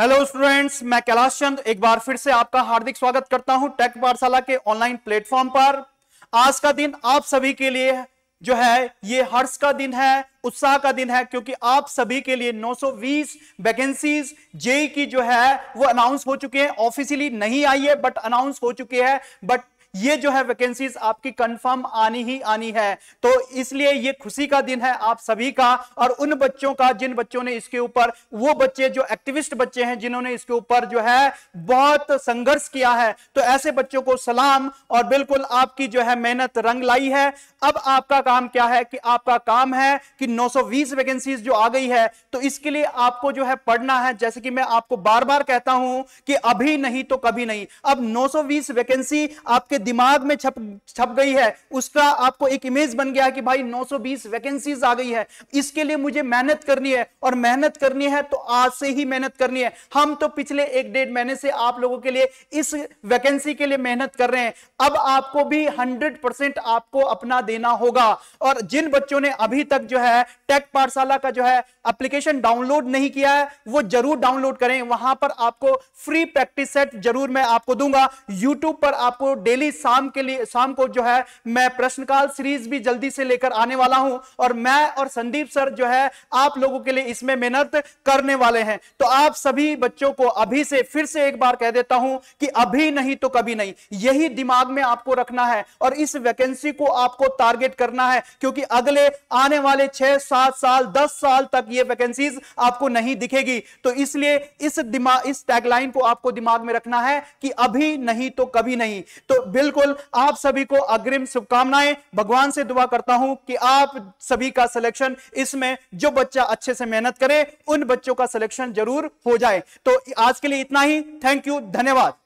hello students मैं कैलाश चंद एक बार फिर से आपका हार्दिक स्वागत करता हूं टेक पाठशाला के ऑनलाइन प्लेटफॉर्म पर आज का दिन आप सभी के लिए जो है ये हर्ष का दिन है उत्साह का दिन है क्योंकि आप सभी के लिए 920 वैकेंसीज जेई की जो है वो अनाउंस हो चुके हैं ऑफिशियली नहीं आई है बट अनाउंस हो चुके हैं बट ये जो है वैकेंसीज आपकी कंफर्म आनी ही आनी है तो इसलिए ये खुशी का दिन है आप सभी का और उन बच्चों का जिन बच्चों ने इसके ऊपर वो बच्चे जो एक्टिविस्ट बच्चे हैं जिन्होंने इसके ऊपर जो है बहुत संघर्ष किया है तो ऐसे बच्चों को सलाम और बिल्कुल आपकी जो है मेहनत रंग लाई है अब आपका काम क्या है कि आपका काम है कि 920 वैकेंसीज जो आ गई है तो इसके लिए आपको जो है पढ़ना है जैसे कि मैं आपको बार बार कहता हूं कि अभी नहीं तो कभी नहीं अब 920 वैकेंसी आपके दिमाग में छप छप गई है उसका आपको एक इमेज बन गया कि भाई 920 वैकेंसीज आ गई है इसके लिए मुझे मेहनत करनी है और मेहनत करनी है तो आज से ही मेहनत करनी है हम तो पिछले एक डेढ़ महीने से आप लोगों के लिए इस वैकेंसी के लिए मेहनत कर रहे हैं अब आपको भी हंड्रेड आपको अपना देना होगा और जिन बच्चों ने अभी तक जो है टेक पाठशाला का जो है एप्लीकेशन डाउनलोड नहीं किया है वो जरूर डाउनलोड करें वहां पर आपको फ्री प्रैक्टिस सेट जरूर मैं आपको दूंगा यूट्यूब पर आपको डेली शाम के लिए शाम को जो है मैं प्रश्नकाल सीरीज भी जल्दी से लेकर आने वाला हूं और मैं और संदीप सर जो है आप लोगों के लिए इसमें मेहनत करने वाले हैं तो आप सभी बच्चों को अभी से फिर से एक बार कह देता हूं कि अभी नहीं तो कभी नहीं यही दिमाग में आपको रखना है और इस वैकेंसी को आपको टारगेट करना है क्योंकि अगले आने वाले छह सात साल दस साल तक ये वैकेंसी आपको नहीं दिखेगी तो इसलिए इस दिमाग इस टैगलाइन को आपको दिमाग में रखना है कि अभी नहीं तो कभी नहीं तो बिल्कुल आप सभी को अग्रिम शुभकामनाएं भगवान से दुआ करता हूं कि आप सभी का सिलेक्शन इसमें जो बच्चा अच्छे से मेहनत करे उन बच्चों का सिलेक्शन जरूर हो जाए तो आज के लिए इतना ही थैंक यू धन्यवाद